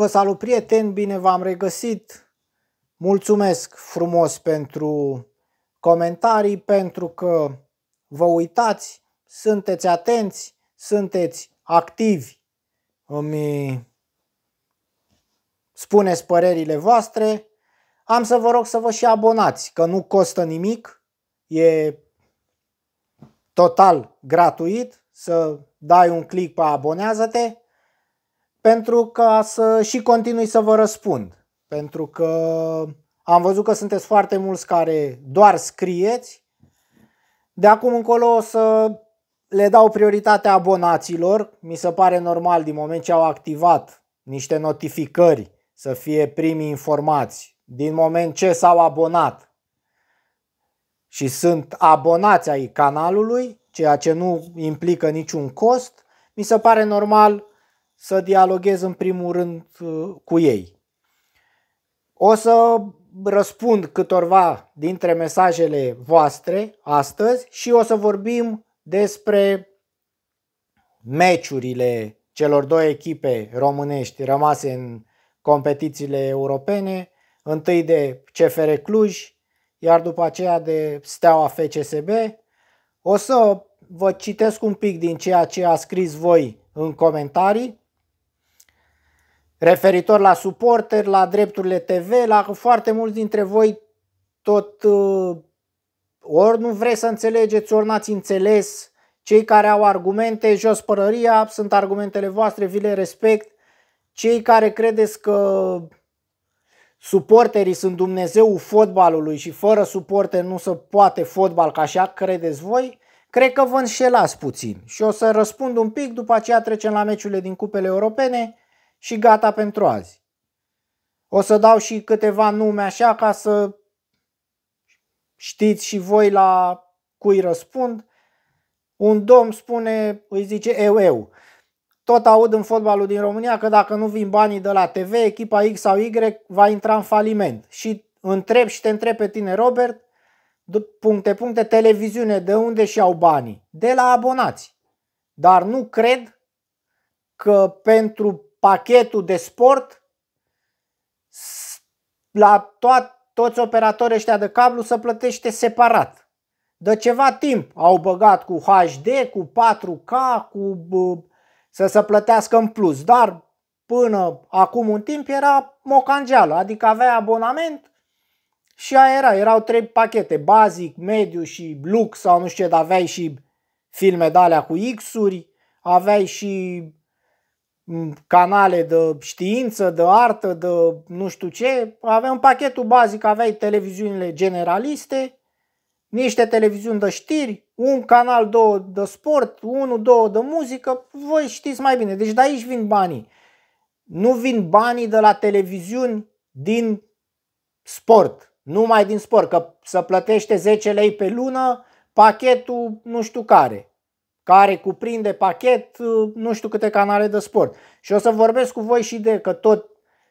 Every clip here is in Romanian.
Vă salut prieteni, bine v-am regăsit. Mulțumesc frumos pentru comentarii, pentru că vă uitați, sunteți atenți, sunteți activi. Îmi spuneți părerile voastre. Am să vă rog să vă și abonați, că nu costă nimic, e total gratuit să dai un click pe abonează-te pentru ca să și continui să vă răspund. Pentru că am văzut că sunteți foarte mulți care doar scrieți. De acum încolo o să le dau prioritatea abonaților. Mi se pare normal din moment ce au activat niște notificări să fie primii informați din moment ce s-au abonat și sunt abonați ai canalului, ceea ce nu implică niciun cost, mi se pare normal să dialoghez în primul rând uh, cu ei. O să răspund câtorva dintre mesajele voastre astăzi și o să vorbim despre meciurile celor două echipe românești rămase în competițiile europene, întâi de CFR Cluj, iar după aceea de Steaua FCSB. O să vă citesc un pic din ceea ce a scris voi în comentarii referitor la suporter, la drepturile TV, la foarte mulți dintre voi tot uh, ori nu vreți să înțelegeți, ori n-ați înțeles. Cei care au argumente, jos părăria, sunt argumentele voastre, vi le respect. Cei care credeți că suporterii sunt Dumnezeu, fotbalului și fără suporte nu se poate fotbal ca așa credeți voi, cred că vă înșelați puțin. Și o să răspund un pic, după aceea trecem la meciurile din cupele europene și gata pentru azi. O să dau și câteva nume așa ca să știți și voi la cui răspund. Un domn spune, îi zice eu, eu. Tot aud în fotbalul din România că dacă nu vin banii de la TV, echipa X sau Y va intra în faliment. Și întreb și te întreb pe tine, Robert, puncte, puncte, televiziune, de unde și au banii? De la abonați. Dar nu cred că pentru pachetul de sport la toat, toți operatorii ăștia de cablu să plătește separat. De ceva timp au băgat cu HD, cu 4K, cu să se plătească în plus, dar până acum un timp era mocangeală, adică avea abonament și aia era, erau trei pachete, basic, mediu și lux sau nu știu ce, dar aveai și filme de alea cu X-uri, aveai și Mm, canale de știință, de artă, de nu știu ce. Aveam pachetul bazic, aveai televiziunile generaliste, niște televiziuni de știri, un canal, două de sport, unul, două de muzică, voi știți mai bine. Deci de aici vin banii. Nu vin banii de la televiziuni din sport, numai din sport, că să plătește 10 lei pe lună pachetul nu știu care care cuprinde pachet uh, nu știu câte canale de sport. Și o să vorbesc cu voi și de că tot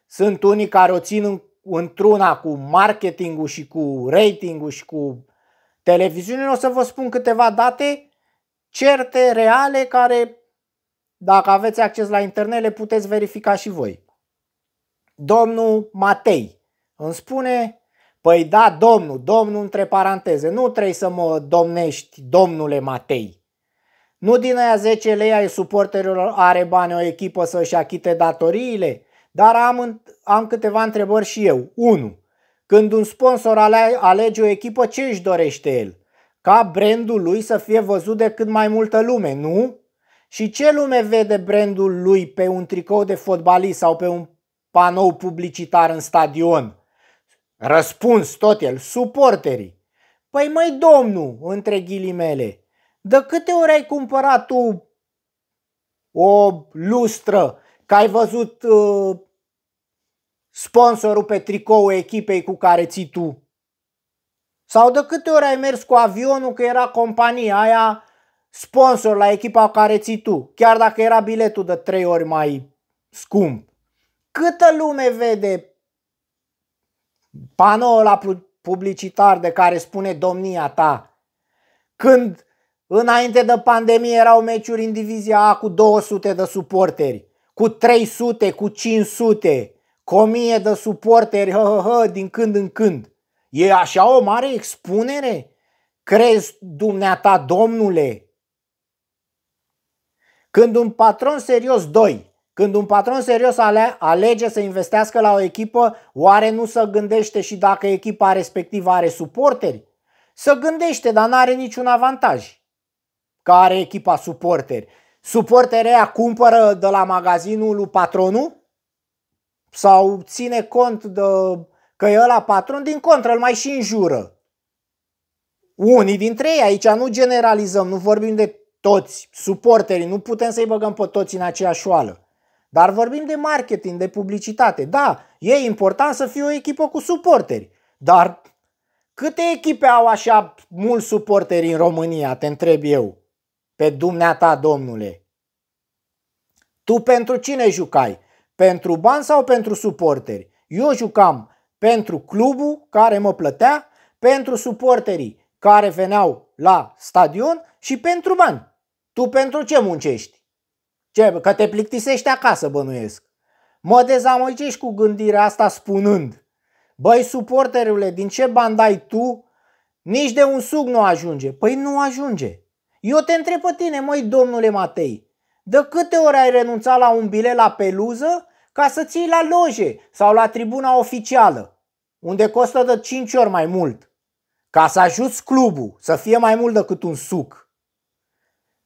sunt unii care o țin într-una cu marketingul și cu ratingul și cu televiziunea. O să vă spun câteva date certe, reale, care dacă aveți acces la internet le puteți verifica și voi. Domnul Matei îmi spune, păi da, domnul, domnul între paranteze, nu trebuie să mă domnești, domnule Matei nu din aia 10 lei ai suporterilor are bani o echipă să-și achite datoriile? Dar am, am câteva întrebări și eu. 1. Când un sponsor ale, alege o echipă, ce își dorește el? Ca brandul lui să fie văzut de cât mai multă lume, nu? Și ce lume vede brandul lui pe un tricou de fotbalist sau pe un panou publicitar în stadion? Răspuns tot el, suporterii. Păi mai domnul, între ghilimele, de câte ori ai cumpărat tu o lustră, că ai văzut uh, sponsorul pe tricou echipei cu care ții tu? Sau de câte ori ai mers cu avionul că era compania aia sponsor la echipa cu care ții tu, chiar dacă era biletul de trei ori mai scump? Câtă lume vede panoul la publicitar de care spune domnia ta când Înainte de pandemie erau meciuri în divizia A cu 200 de suporteri, cu 300, cu 500, cu 1000 de suporteri, hă, hă, hă, din când în când. E așa o mare expunere? Crezi dumneata, domnule? Când un patron serios, doi, când un patron serios ale, alege să investească la o echipă, oare nu se gândește și dacă echipa respectivă are suporteri? Să gândește, dar nu are niciun avantaj care echipa suporteri. Suporterea cumpără de la magazinul lui patronul sau ține cont de că e la patron, din contră îl mai și înjură. Unii dintre ei, aici nu generalizăm, nu vorbim de toți suporterii, nu putem să-i băgăm pe toți în aceeași oală. Dar vorbim de marketing, de publicitate. Da, e important să fie o echipă cu suporteri. Dar câte echipe au așa mulți suporteri în România, te întreb eu? pe dumneata, domnule. Tu pentru cine jucai? Pentru bani sau pentru suporteri? Eu jucam pentru clubul care mă plătea, pentru suporterii care veneau la stadion și pentru bani. Tu pentru ce muncești? Ce, că te plictisești acasă, bănuiesc. Mă dezamăgești cu gândirea asta spunând, băi suporterule, din ce bani dai tu, nici de un suc nu ajunge. Păi nu ajunge. Eu te întreb pe tine, măi, domnule Matei, de câte ori ai renunțat la un bilet la peluză ca să ții la loje sau la tribuna oficială, unde costă de 5 ori mai mult, ca să ajuți clubul să fie mai mult decât un suc?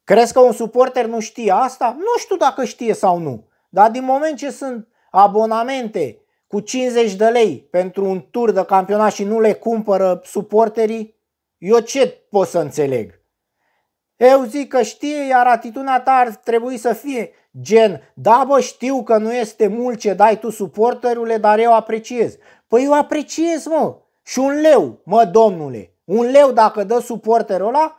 Crezi că un suporter nu știe asta? Nu știu dacă știe sau nu, dar din moment ce sunt abonamente cu 50 de lei pentru un tur de campionat și nu le cumpără suporterii, eu ce pot să înțeleg? Eu zic că știe, iar atitudinea ta ar trebui să fie gen, da bă, știu că nu este mult ce dai tu suporterule, dar eu apreciez. Păi eu apreciez, mă. Și un leu, mă, domnule. Un leu dacă dă suporterul ăla,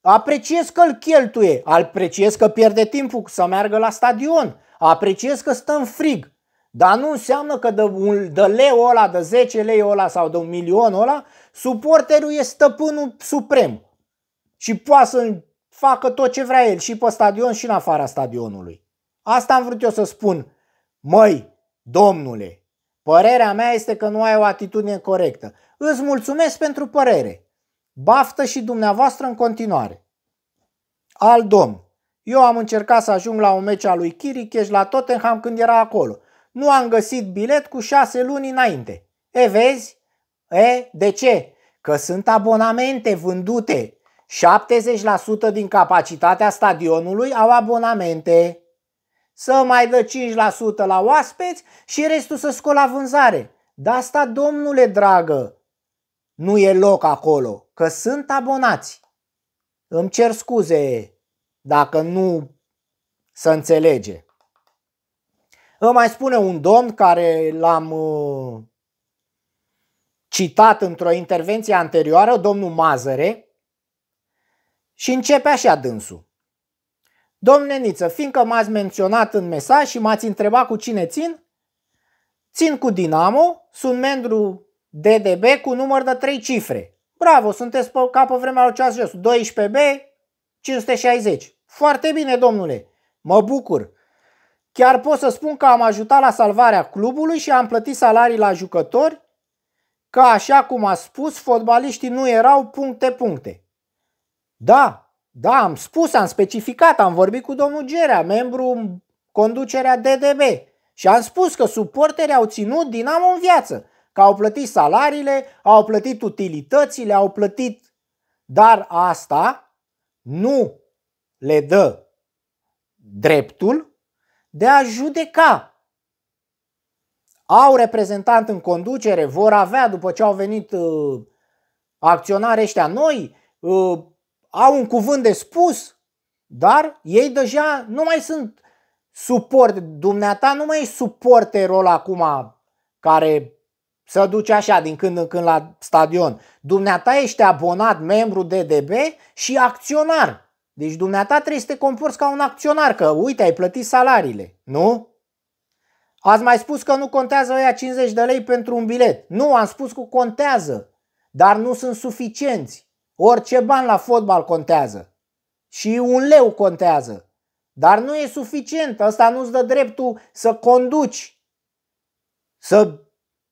apreciez că îl cheltuie, apreciez că pierde timpul să meargă la stadion, apreciez că stă în frig. Dar nu înseamnă că de, un, de leu ăla, de 10 lei ăla sau de un milion ăla, suporterul e stăpânul suprem. Și poate să facă tot ce vrea el, și pe stadion și în afara stadionului. Asta am vrut eu să spun. Măi, domnule, părerea mea este că nu ai o atitudine corectă. Îți mulțumesc pentru părere. Baftă și dumneavoastră în continuare. Al domn. Eu am încercat să ajung la un meci al lui Chiricheș la Tottenham când era acolo. Nu am găsit bilet cu șase luni înainte. E, vezi? E, de ce? Că sunt abonamente vândute. 70% din capacitatea stadionului au abonamente. Să mai dă 5% la oaspeți și restul să scola vânzare. De asta, domnule dragă, nu e loc acolo, că sunt abonați. Îmi cer scuze dacă nu să înțelege. Îmi mai spune un domn care l-am uh, citat într-o intervenție anterioară, domnul Mazăre, și începe așa dânsul. Domne Niță, fiindcă m-ați menționat în mesaj și m-ați întrebat cu cine țin, țin cu Dinamo, sunt membru DDB cu număr de 3 cifre. Bravo, sunteți pe, capă vremea lui Ceas 12B, 560. Foarte bine, domnule, mă bucur. Chiar pot să spun că am ajutat la salvarea clubului și am plătit salarii la jucători, că așa cum a spus, fotbaliștii nu erau puncte-puncte. Da, da, am spus, am specificat, am vorbit cu domnul Gerea, membru în conducerea DDB. Și am spus că suporterii au ținut Dinamo în viață, că au plătit salariile, au plătit utilitățile, au plătit. Dar asta nu le dă dreptul de a judeca. Au reprezentant în conducere, vor avea după ce au venit uh, acționarii ăștia noi, uh, au un cuvânt de spus, dar ei deja nu mai sunt suport, dumneata nu mai e suporterul acum care să duce așa din când în când la stadion. Dumneata ești abonat, membru DDB și acționar. Deci dumneata trebuie să te comporți ca un acționar, că uite, ai plătit salariile, nu? Ați mai spus că nu contează ăia 50 de lei pentru un bilet. Nu, am spus că contează, dar nu sunt suficienți. Orice ban la fotbal contează. Și un leu contează. Dar nu e suficient. Asta nu-ți dă dreptul să conduci, să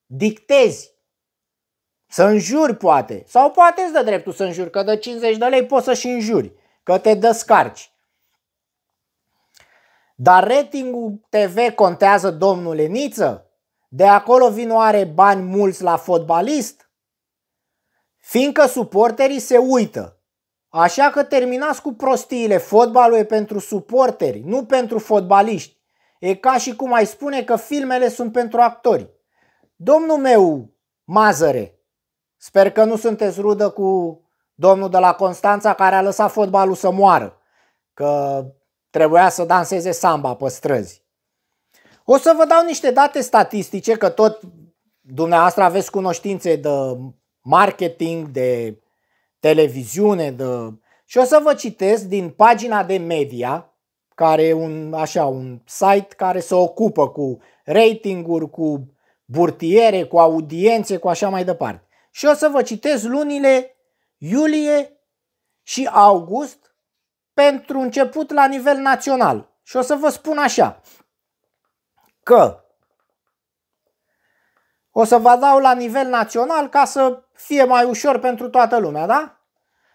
dictezi, să înjuri poate. Sau poate îți dă dreptul să înjuri, că de 50 de lei poți să și înjuri, că te descarci. Dar ratingul TV contează domnule Niță? De acolo vin oare bani mulți la fotbalist? fiindcă suporterii se uită. Așa că terminați cu prostiile, fotbalul e pentru suporteri, nu pentru fotbaliști. E ca și cum ai spune că filmele sunt pentru actori. Domnul meu, Mazăre, sper că nu sunteți rudă cu domnul de la Constanța care a lăsat fotbalul să moară, că trebuia să danseze samba pe străzi. O să vă dau niște date statistice, că tot dumneavoastră aveți cunoștințe de marketing, de televiziune, de... și o să vă citesc din pagina de media, care e un, așa, un site care se ocupă cu ratinguri, cu burtiere, cu audiențe, cu așa mai departe. Și o să vă citesc lunile iulie și august pentru început la nivel național. Și o să vă spun așa, că o să vă dau la nivel național ca să fie mai ușor pentru toată lumea, da?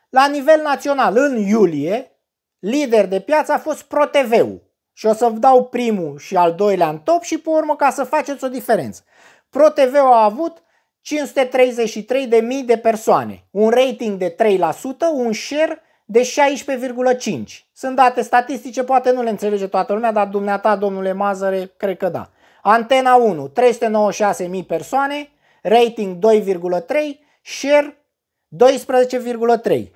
La nivel național, în iulie, lider de piață a fost ProTV-ul. Și o să vă dau primul și al doilea în top și pe urmă ca să faceți o diferență. ProTV a avut 533.000 de persoane, un rating de 3%, un share de 16,5. Sunt date statistice, poate nu le înțelege toată lumea, dar dumneata, domnule Mazăre, cred că da. Antena 1, 396.000 persoane, rating 2,3, Share 12,3.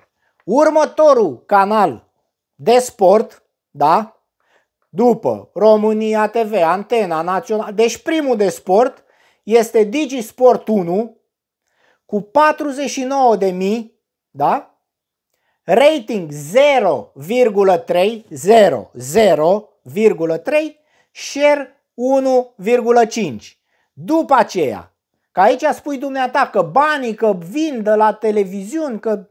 Următorul canal de sport, da? După România TV, Antena Națională, deci primul de sport este DigiSport 1 cu 49.000, da? Rating 0,3, 0, 0,3, share 1,5. După aceea, Că aici spui dumneata că banii, că vin de la televiziuni, că...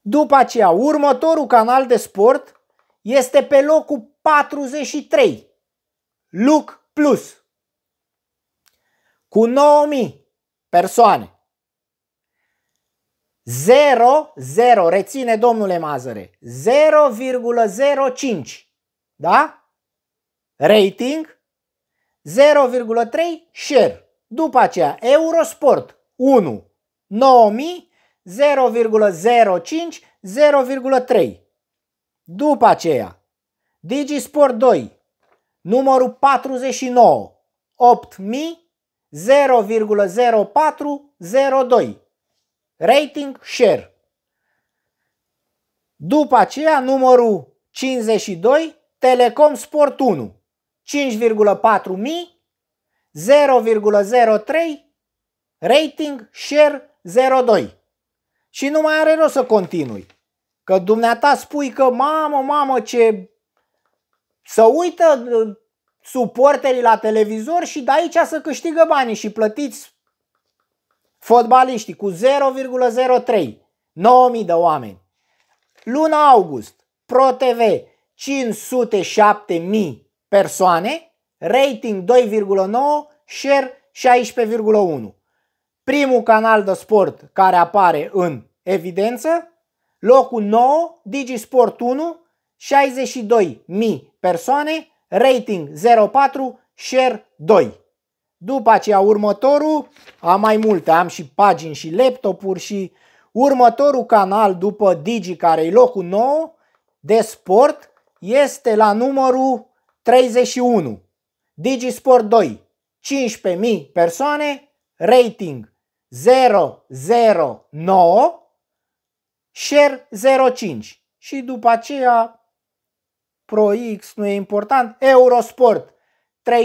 După aceea, următorul canal de sport este pe locul 43. Luc Plus. Cu 9000 persoane. 0, 0, reține domnule Mazăre, 0,05, da? Rating, 0,3 share. După aceea, Eurosport 1, 9000, 0,05, 0,3. După aceea, Digisport 2, numărul 49, 8000, 0,0402. Rating share. După aceea, numărul 52, Telecom Sport 1, 5.4.000 0,0402. 0,03 rating share 02. Și nu mai are rost să continui. Că dumneata spui că mamă, mamă ce să uită uh, suporterii la televizor și de aici să câștigă banii și plătiți fotbaliștii cu 0,03 9000 de oameni. Luna august, Pro TV 507.000 persoane rating 2,9, share 16,1. Primul canal de sport care apare în evidență, locul 9, DigiSport 1, 62.000 persoane, rating 04, share 2. După aceea următorul, am mai multe, am și pagini și laptopuri și următorul canal după Digi care e locul 9 de sport este la numărul 31. Digisport 2, 15.000 persoane, rating 009, share 05 și după aceea Pro X nu e important, Eurosport 13.000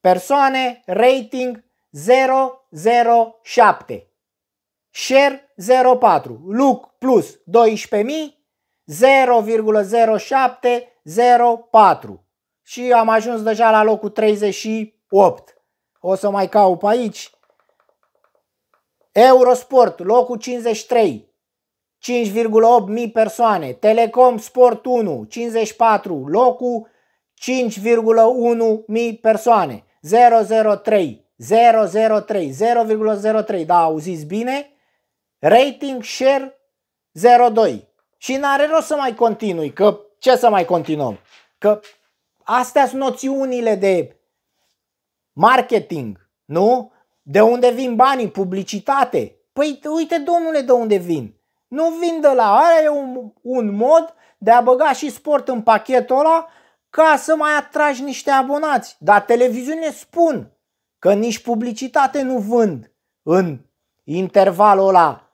persoane, rating 007, share 04, look plus 12.000, 0,0704 și am ajuns deja la locul 38. O să mai cau pe aici. Eurosport, locul 53. 5,8 mii persoane. Telecom Sport 1, 54, locul 5,1 mii persoane. 003, 003, 0,03, da, auziți bine? Rating share 0,2. Și n-are rost să mai continui, că ce să mai continuăm? Că Astea sunt noțiunile de marketing, nu? De unde vin banii, publicitate. Păi uite, domnule, de unde vin. Nu vin de la are e un, un mod de a băga și sport în pachetul ăla ca să mai atragi niște abonați. Dar televiziunile spun că nici publicitate nu vând în intervalul ăla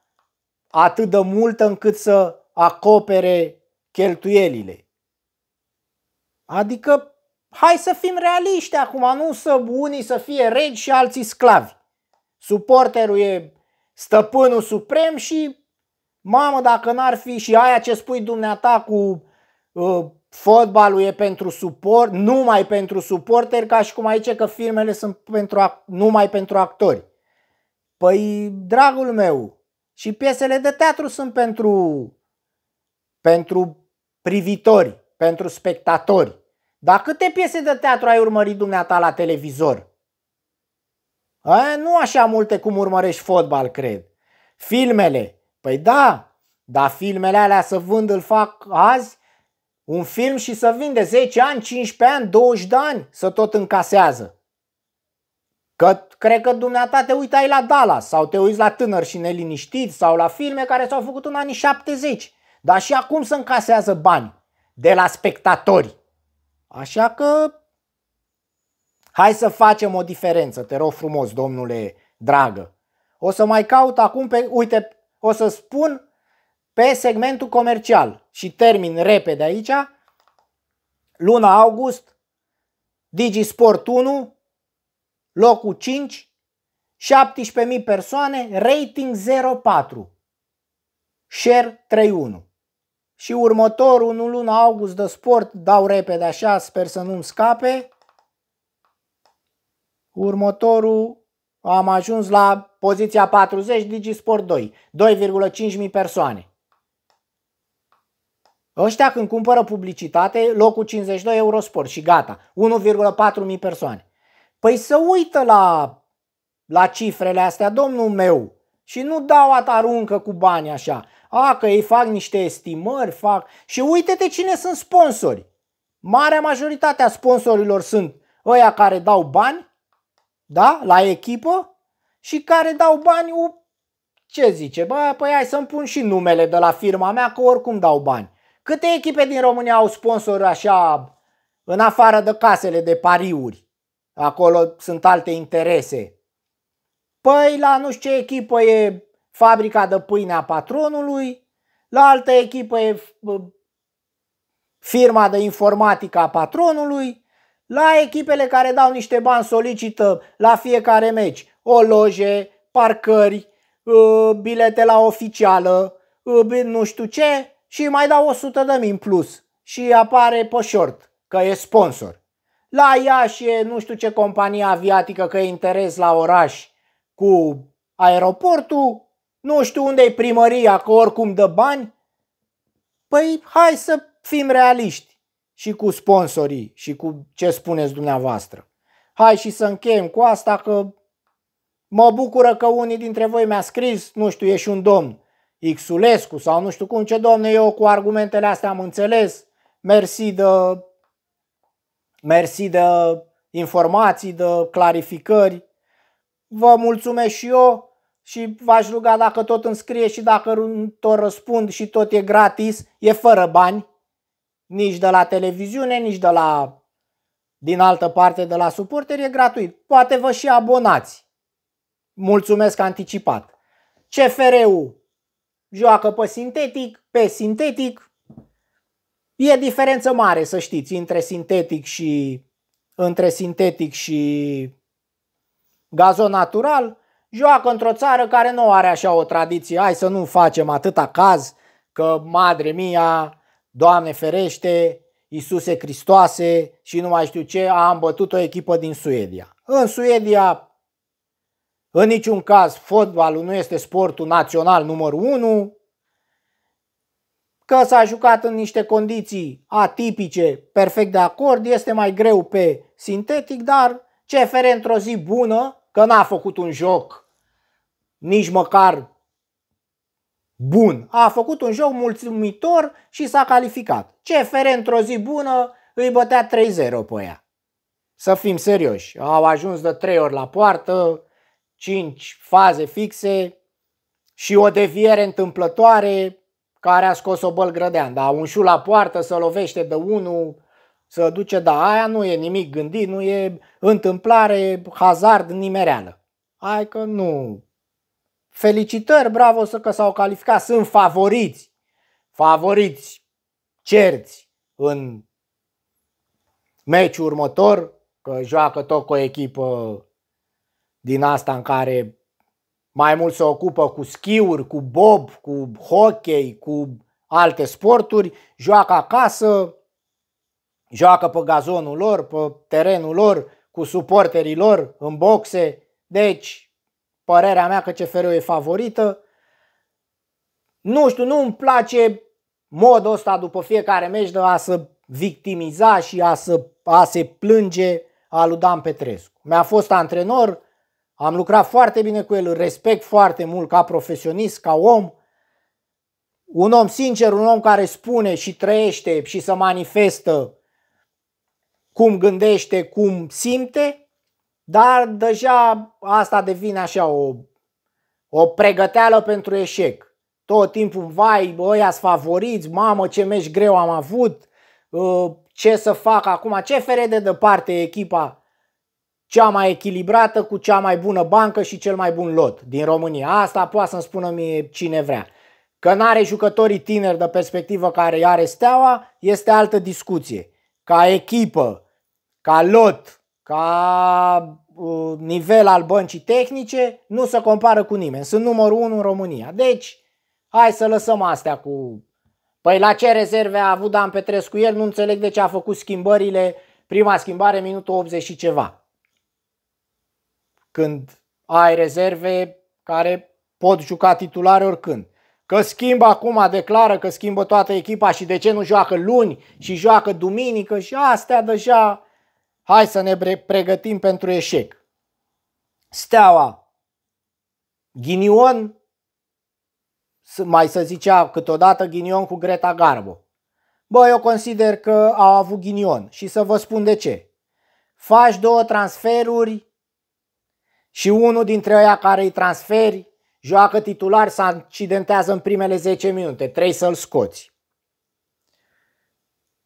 atât de mult încât să acopere cheltuielile. Adică, hai să fim realiști acum, nu să unii să fie regi și alții sclavi. Suporterul e stăpânul suprem și, mamă, dacă n-ar fi și aia ce spui dumneata cu uh, fotbalul e pentru suport, numai pentru suporteri, ca și cum aici că filmele sunt pentru, numai pentru actori. Păi, dragul meu, și piesele de teatru sunt pentru, pentru privitori pentru spectatori. Dar câte piese de teatru ai urmărit dumneata la televizor? A, nu așa multe cum urmărești fotbal, cred. Filmele. Păi da, dar filmele alea să vând îl fac azi un film și să vinde 10 ani, 15 ani, 20 de ani, să tot încasează. Că cred că dumneata te uitai la Dallas sau te uiți la Tânăr și Neliniștit sau la filme care s-au făcut în anii 70. Dar și acum să încasează bani de la spectatori. Așa că hai să facem o diferență, te rog frumos, domnule dragă. O să mai caut acum pe, uite, o să spun pe segmentul comercial și termin repede aici. Luna august, DigiSport 1, locul 5, 17.000 persoane, rating 0.4, share 3.1 și următorul, în luna august de sport, dau repede așa, sper să nu-mi scape. Următorul am ajuns la poziția 40, DigiSport 2, 2,5 mii persoane. Ăștia când cumpără publicitate, locul 52 Eurosport și gata, 1,4 mii persoane. Păi să uită la, la cifrele astea, domnul meu, și nu dau ataruncă cu bani așa a, ah, că ei fac niște estimări, fac... Și uite-te cine sunt sponsori. Marea majoritatea sponsorilor sunt ăia care dau bani, da, la echipă și care dau bani, ce zice, bă, păi hai să-mi pun și numele de la firma mea, că oricum dau bani. Câte echipe din România au sponsori așa, în afară de casele de pariuri? Acolo sunt alte interese. Păi la nu știu ce echipă e fabrica de pâine a patronului, la altă echipă e firma de informatică a patronului, la echipele care dau niște bani solicită la fiecare meci o loje, parcări, ă, bilete la oficială, ă, nu știu ce și mai dau 100 de mii în plus și apare pe short că e sponsor. La și e nu știu ce companie aviatică că e interes la oraș cu aeroportul, nu știu unde e primăria, că oricum dă bani, păi hai să fim realiști și cu sponsorii și cu ce spuneți dumneavoastră. Hai și să încheiem cu asta că mă bucură că unii dintre voi mi-a scris, nu știu, e și un domn, Xulescu sau nu știu cum, ce domne, eu cu argumentele astea am înțeles, mersi de, mersi de informații, de clarificări, vă mulțumesc și eu, și v-aș ruga dacă tot înscrie și dacă tot răspund și tot e gratis, e fără bani, nici de la televiziune, nici de la din altă parte de la suporter, e gratuit. Poate vă și abonați. Mulțumesc anticipat. CFR-ul joacă pe sintetic, pe sintetic. E diferență mare, să știți, între sintetic și între sintetic și gazon natural joacă într-o țară care nu are așa o tradiție. Hai să nu facem atâta caz că, madre mia, Doamne ferește, Iisuse Hristoase și nu mai știu ce, a îmbătut o echipă din Suedia. În Suedia, în niciun caz, fotbalul nu este sportul național numărul 1, că s-a jucat în niște condiții atipice, perfect de acord, este mai greu pe sintetic, dar CFR într-o zi bună, că n-a făcut un joc nici măcar bun. A făcut un joc mulțumitor și s-a calificat. CFR într-o zi bună îi bătea 3-0 pe ea. Să fim serioși, au ajuns de 3 ori la poartă, 5 faze fixe și o deviere întâmplătoare care a scos o bălgrădean. Dar un șu la poartă să lovește de unul, să duce, da, aia nu e nimic gândit, nu e întâmplare, hazard, nimereală. Hai că nu Felicitări, bravo să că s-au calificat, sunt favoriți. Favoriți cerți în meciul următor, că joacă tot cu o echipă din asta în care mai mult se ocupă cu schiuri, cu bob, cu hockey, cu alte sporturi, joacă acasă, joacă pe gazonul lor, pe terenul lor, cu suporterii lor, în boxe. Deci, părerea mea că CFR-ul e favorită. Nu știu, nu îmi place modul ăsta după fiecare meci de a se victimiza și a, să, a se plânge a lui Dan Petrescu. Mi-a fost antrenor, am lucrat foarte bine cu el, îl respect foarte mult ca profesionist, ca om. Un om sincer, un om care spune și trăiește și se manifestă cum gândește, cum simte dar deja asta devine așa o, o pregăteală pentru eșec. Tot timpul, vai, ăia favoriți, mamă ce meci greu am avut, uh, ce să fac acum, ce fere de departe echipa cea mai echilibrată cu cea mai bună bancă și cel mai bun lot din România. Asta poate să-mi spună mie cine vrea. Că n-are jucătorii tineri de perspectivă care are steaua, este altă discuție. Ca echipă, ca lot, ca uh, nivel al băncii tehnice, nu se compară cu nimeni. Sunt numărul 1 în România. Deci, hai să lăsăm astea cu... Păi la ce rezerve a avut Dan Petrescu el? Nu înțeleg de ce a făcut schimbările. Prima schimbare, minutul 80 și ceva. Când ai rezerve care pot juca titulare oricând. Că schimbă acum, declară că schimbă toată echipa și de ce nu joacă luni și joacă duminică și astea deja Hai să ne pregătim pentru eșec. Steaua, ghinion, mai să zicea câteodată ghinion cu Greta Garbo. Bă, eu consider că au avut ghinion și să vă spun de ce. Faci două transferuri și unul dintre aia care îi transferi joacă titular, se accidentează în primele 10 minute, trebuie să-l scoți.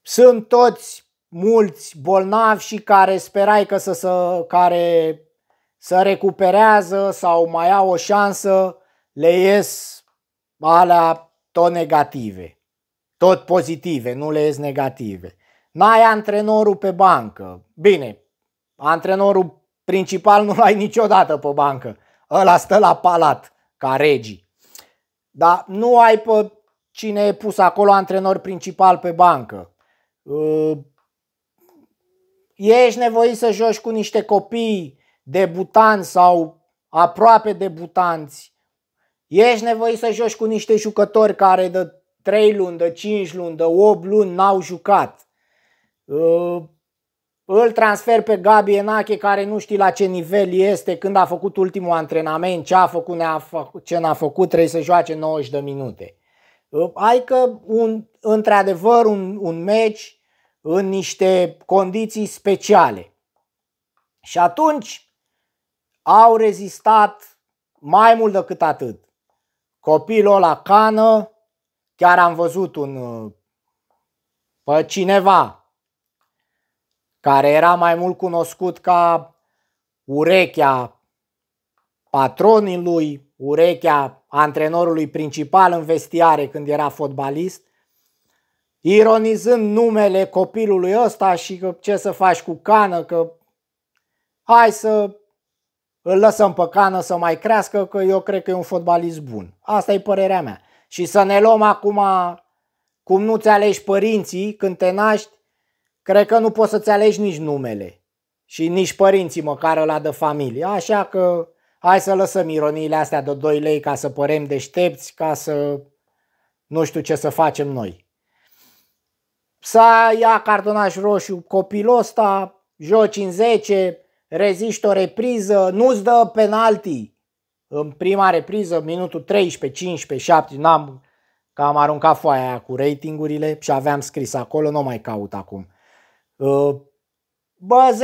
Sunt toți mulți bolnavi și care sperai că să, să, care să recuperează sau mai au o șansă, le ies alea tot negative, tot pozitive, nu le ies negative. N-ai antrenorul pe bancă. Bine, antrenorul principal nu l-ai niciodată pe bancă. Ăla stă la palat, ca regii. Dar nu ai pe cine e pus acolo antrenor principal pe bancă. Ă, ești nevoit să joci cu niște copii debutanți sau aproape debutanți, ești nevoit să joci cu niște jucători care de 3 luni, de 5 luni, de 8 luni n-au jucat. Uh, îl transfer pe Gabi Enache care nu știi la ce nivel este, când a făcut ultimul antrenament, ce a făcut, ne-a făcut ce n-a făcut, trebuie să joace 90 de minute. Uh, că un, într-adevăr, un, un meci în niște condiții speciale. Și atunci au rezistat mai mult decât atât. Copilul la cană, chiar am văzut un uh, pe cineva care era mai mult cunoscut ca urechea patronului, urechea antrenorului principal în vestiare când era fotbalist, ironizând numele copilului ăsta și că ce să faci cu cană, că hai să îl lăsăm pe cană să mai crească, că eu cred că e un fotbalist bun. Asta e părerea mea. Și să ne luăm acum cum nu-ți alegi părinții când te naști, cred că nu poți să-ți alegi nici numele și nici părinții măcar la de familie. Așa că hai să lăsăm ironiile astea de 2 lei ca să părem deștepți, ca să nu știu ce să facem noi să ia cartonaș roșu copilul ăsta, joci în 10, reziști o repriză, nu-ți dă penalti. În prima repriză, minutul 13, 15, 7, n-am, că am aruncat foaia aia cu ratingurile și aveam scris acolo, nu mai caut acum. Uh, bă,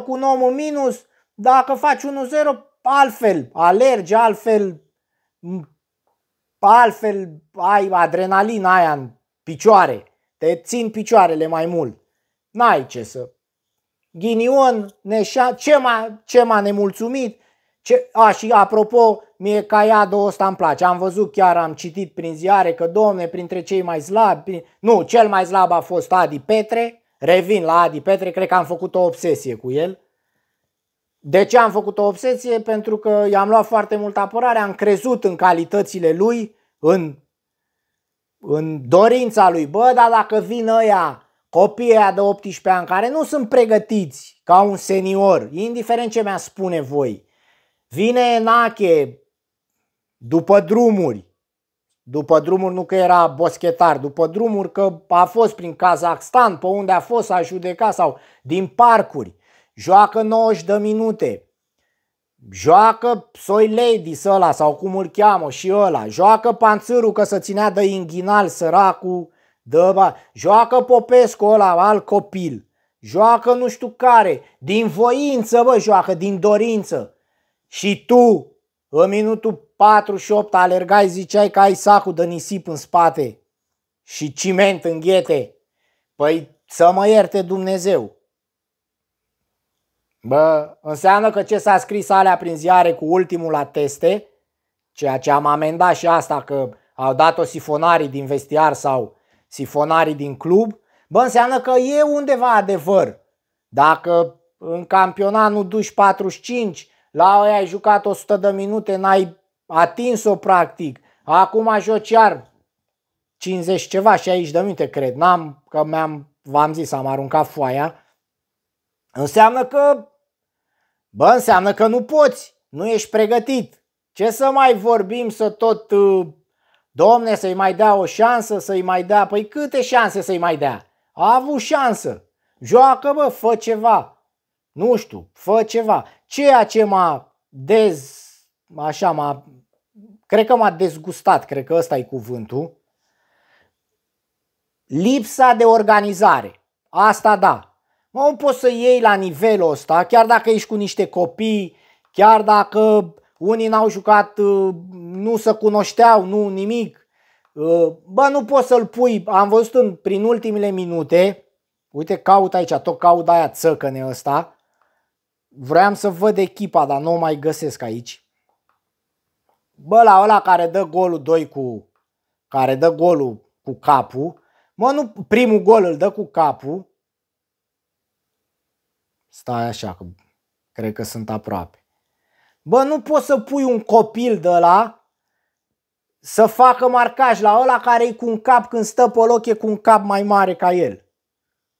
0-0 cu un om în minus, dacă faci 1-0, altfel, alergi altfel, altfel ai adrenalina aia în picioare te țin picioarele mai mult. N-ai ce să... Ghinion, neșa, ce m-a, ce m-a nemulțumit, ce... A, și apropo, mie caiadul ăsta îmi place. Am văzut chiar, am citit prin ziare că, domne, printre cei mai slabi... Prin... Nu, cel mai slab a fost Adi Petre. Revin la Adi Petre, cred că am făcut o obsesie cu el. De ce am făcut o obsesie? Pentru că i-am luat foarte mult apărare, am crezut în calitățile lui, în în dorința lui, bă, dar dacă vin ăia, copiii ăia de 18 ani care nu sunt pregătiți ca un senior, indiferent ce mi-a spune voi, vine Enache după drumuri, după drumuri nu că era boschetar, după drumuri că a fost prin Kazakhstan, pe unde a fost, a judecat sau din parcuri, joacă 90 de minute, Joacă Soy Lady ăla sau cum îl cheamă și ăla. Joacă panțărul că să ținea de inghinal săracul. Dă, ba. Joacă Popescu ăla, al copil. Joacă nu știu care. Din voință, bă, joacă, din dorință. Și tu, în minutul 48, alergai, ziceai că ai sacul de nisip în spate și ciment în ghete. Păi să mă ierte Dumnezeu. Bă, înseamnă că ce s-a scris alea prin ziare cu ultimul la teste, ceea ce am amendat și asta că au dat-o sifonarii din vestiar sau sifonarii din club, bă, înseamnă că e undeva adevăr. Dacă în campionat nu duci 45, la aia ai jucat 100 de minute, n-ai atins-o practic, acum joci iar 50 ceva, și aici de minute, cred, n-am, că mi-am, v-am zis, am aruncat foaia, înseamnă că Bă, înseamnă că nu poți, nu ești pregătit. Ce să mai vorbim să tot, uh, domne, să-i mai dea o șansă, să-i mai dea, păi câte șanse să-i mai dea? A avut șansă, joacă bă, fă ceva, nu știu, fă ceva. Ceea ce m-a dez, așa m-a, cred că m-a dezgustat, cred că ăsta e cuvântul, lipsa de organizare. Asta da, Mă, poți să iei la nivelul ăsta, chiar dacă ești cu niște copii, chiar dacă unii n-au jucat, uh, nu se cunoșteau, nu nimic. Uh, bă, nu poți să-l pui, am văzut în, prin ultimele minute, uite caut aici, tot caut aia țăcăne ăsta, vreau să văd echipa, dar nu o mai găsesc aici. Bă, la ăla care dă golul 2 cu, care dă golul cu capul, mă, nu, primul gol îl dă cu capul, Stai așa, că cred că sunt aproape. Bă, nu poți să pui un copil de la să facă marcaj la ăla care e cu un cap când stă pe loc, e cu un cap mai mare ca el.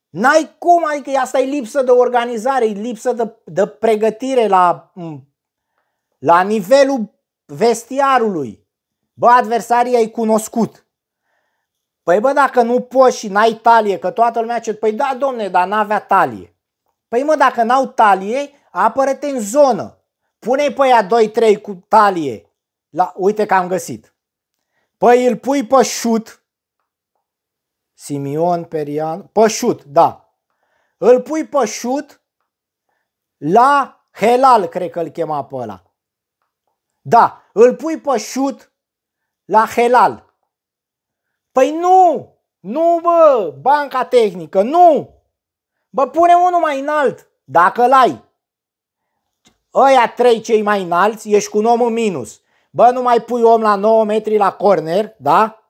N-ai cum, adică asta e lipsă de organizare, e lipsă de, de pregătire la, la nivelul vestiarului. Bă, adversarii ai cunoscut. Păi bă, dacă nu poți și n-ai talie, că toată lumea ce... Păi da, domne, dar n-avea talie. Păi mă, dacă n-au talie, apără-te în zonă. Pune-i pe ea 2-3 cu talie. La, uite că am găsit. Păi îl pui pe șut. Simion, Perian, pe șut, da. Îl pui pe șut la Helal, cred că îl chema pe ăla. Da, îl pui pe șut la Helal. Păi nu! Nu, bă! Banca tehnică, nu! Bă, pune unul mai înalt, dacă l-ai. Ăia trei cei mai înalți, ești cu un om în minus. Bă, nu mai pui om la 9 metri la corner, da?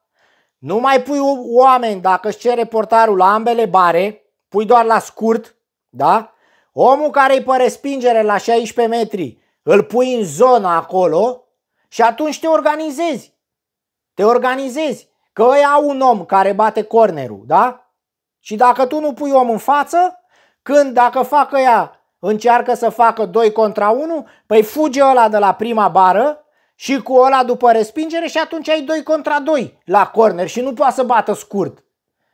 Nu mai pui oameni dacă își cere portarul la ambele bare, pui doar la scurt, da? Omul care e pe respingere la 16 metri, îl pui în zona acolo și atunci te organizezi. Te organizezi. Că ăia au un om care bate cornerul, da? Și dacă tu nu pui om în față, când dacă facă ea, încearcă să facă 2 contra 1, păi fuge ăla de la prima bară și cu ăla după respingere și atunci ai 2 contra 2 la corner și nu poate să bată scurt.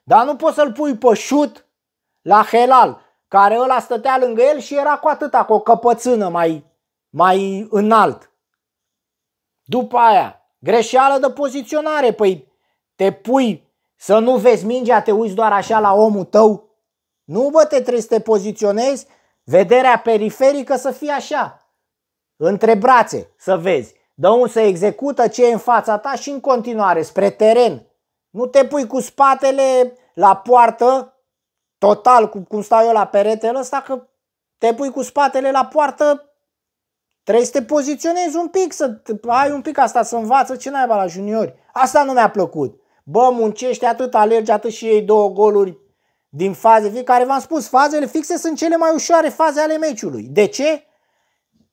Dar nu poți să-l pui pe șut la Helal, care ăla stătea lângă el și era cu atâta, cu o căpățână mai, mai înalt. După aia, greșeală de poziționare, păi te pui să nu vezi mingea, te uiți doar așa la omul tău. Nu, bă, te trebuie să te poziționezi, vederea periferică să fie așa, între brațe, să vezi. Dă un să execută ce e în fața ta și în continuare, spre teren. Nu te pui cu spatele la poartă, total, cum stau eu la peretele ăsta, că te pui cu spatele la poartă, trebuie să te poziționezi un pic, să ai un pic asta, să învață ce naiba la juniori. Asta nu mi-a plăcut. Bă, muncește atât, alergi atât și ei două goluri din faze, Fiecare care v-am spus, fazele fixe sunt cele mai ușoare faze ale meciului. De ce?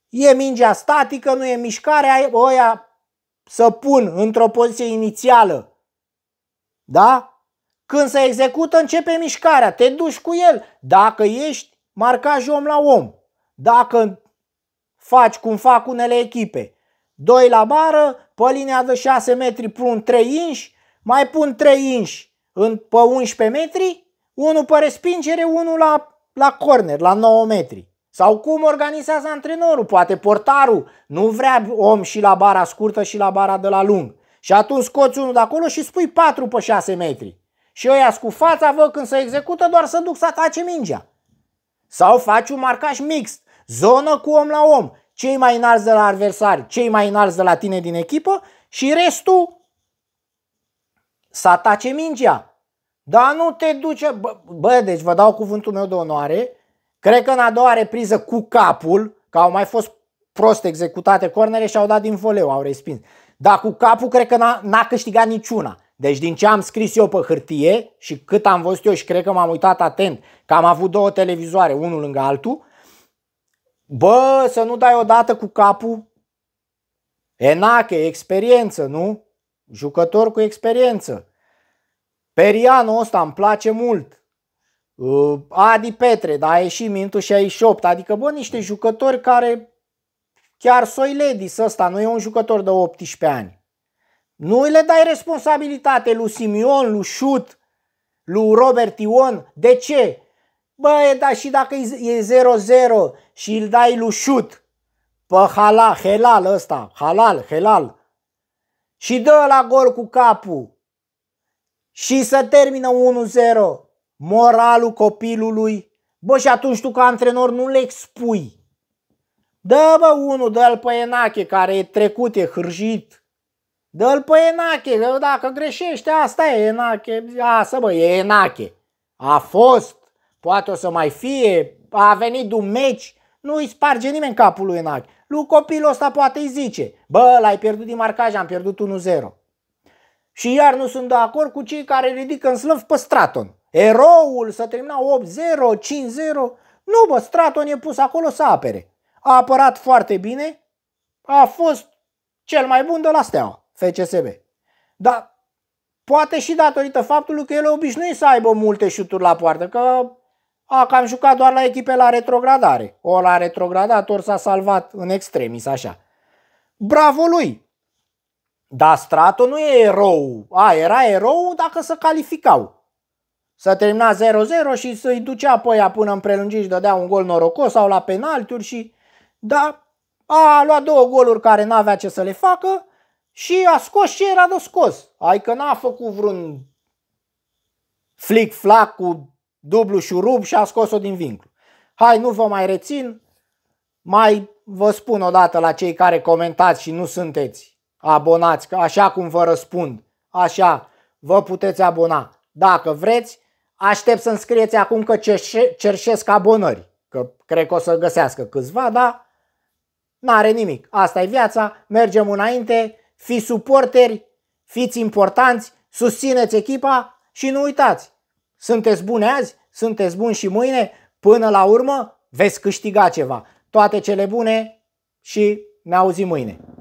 E mingea statică, nu e mișcarea, oia să pun într-o poziție inițială. Da? Când se execută, începe mișcarea, te duci cu el. Dacă ești marcaj om la om, dacă faci cum fac unele echipe, 2 la bară, pe linia de 6 metri pun 3 inși, mai pun 3 inși în, pe 11 metri, unul pe respingere, unul la, la corner, la 9 metri. Sau cum organizează antrenorul, poate portarul nu vrea om și la bara scurtă și la bara de la lung. Și atunci scoți unul de acolo și spui 4 pe 6 metri. Și ăia cu fața vă când se execută doar să duc să atace mingea. Sau faci un marcaj mixt, zonă cu om la om, cei mai înalți de la adversari, cei mai înalți de la tine din echipă și restul să atace mingea. Dar nu te duce, bă, bă, deci vă dau cuvântul meu de onoare, cred că în a doua repriză cu capul, că au mai fost prost executate cornere și au dat din voleu, au respins. Dar cu capul cred că n-a, n-a câștigat niciuna. Deci din ce am scris eu pe hârtie și cât am văzut eu și cred că m-am uitat atent, că am avut două televizoare, unul lângă altul, bă, să nu dai odată cu capul, enache, experiență, nu? jucător cu experiență. Perianul ăsta îmi place mult. Uh, Adi Petre, dar a ieșit Mintu 68, adică bă, niște jucători care chiar Soiledis ăsta nu e un jucător de 18 ani. Nu le dai responsabilitate lui Simion, lui Șut, lui Robert Ion. De ce? Bă, dar și dacă e 0-0 și îl dai lui Șut, pe halal, helal ăsta, halal, helal, și dă la gol cu capul și să termină 1-0 moralul copilului, bă, și atunci tu ca antrenor nu le expui. Dă, bă, unul, dă-l pe Enache, care e trecut, e hârjit. Dă-l pe Enache, că dacă greșește, asta e Enache. Asta, bă, e Enache. A fost, poate o să mai fie, a venit un meci, nu îi sparge nimeni capul lui Enache lui copilul ăsta poate îi zice, bă, l-ai pierdut din marcaj, am pierdut 1-0. Și iar nu sunt de acord cu cei care ridică în slăv pe Straton. Eroul să termina 8-0, 5-0. Nu, bă, Straton e pus acolo să apere. A apărat foarte bine, a fost cel mai bun de la Steaua, FCSB. Dar poate și datorită faptului că el e obișnuit să aibă multe șuturi la poartă, că a, că am jucat doar la echipe la retrogradare. O la retrogradat, ori s-a salvat în extremis, așa. Bravo lui! Dar Strato nu e erou. A, era erou dacă se calificau. Să termina 0-0 și să-i ducea pe aia până în prelungiri și dădea un gol norocos sau la penaltiuri și... Da, a luat două goluri care n-avea ce să le facă și a scos ce era de scos. Adică n-a făcut vreun flic-flac cu dublu șurub și a scos-o din vincul. Hai, nu vă mai rețin, mai vă spun odată la cei care comentați și nu sunteți abonați, că așa cum vă răspund, așa vă puteți abona. Dacă vreți, aștept să-mi scrieți acum că cerșesc abonări, că cred că o să găsească câțiva, da? N-are nimic, asta e viața, mergem înainte, fiți suporteri, fiți importanți, susțineți echipa și nu uitați, sunteți buni azi, sunteți buni și mâine, până la urmă veți câștiga ceva. Toate cele bune și ne auzim mâine.